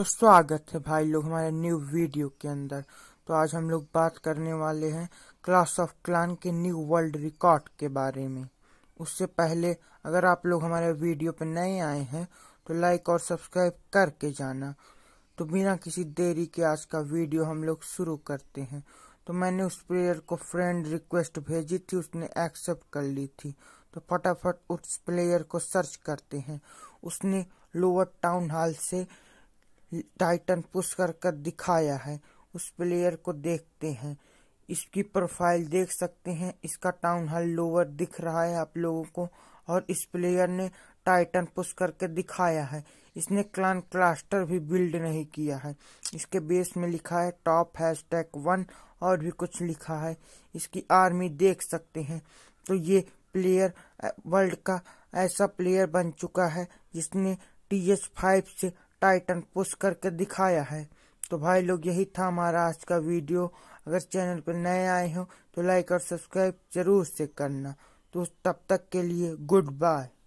तो स्वागत है भाई लोग हमारे न्यू वीडियो के अंदर तो आज हम लोग बात करने वाले हैं क्लास ऑफ क्लान के न्यू वर्ल्ड रिकॉर्ड के बारे में उससे पहले अगर आप लोग हमारे वीडियो पर नए आए हैं तो लाइक और सब्सक्राइब करके जाना तो बिना किसी देरी के आज का वीडियो हम लोग शुरू करते हैं तो मैंने उस प्लेयर को फ्रेंड रिक्वेस्ट भेजी थी उसने एक्सेप्ट कर ली थी तो फटाफट उस प्लेयर को सर्च करते हैं उसने लोअर टाउन हॉल से टाइटन पुश कर कर दिखाया है उस प्लेयर को देखते हैं इसकी प्रोफाइल देख सकते हैं इसका टाउन हॉल लोअर दिख रहा है आप लोगों को और इस प्लेयर ने टाइटन पुश करके दिखाया है इसने क्लान क्लास्टर भी बिल्ड नहीं किया है इसके बेस में लिखा है टॉप हैश टैग वन और भी कुछ लिखा है इसकी आर्मी देख सकते हैं तो ये प्लेयर वर्ल्ड का ऐसा प्लेयर बन चुका है जिसने टी एस फाइव से टाइटन पुश करके दिखाया है तो भाई लोग यही था हमारा आज का वीडियो अगर चैनल पर नए आए हो तो लाइक और सब्सक्राइब जरूर से करना तो तब तक के लिए गुड बाय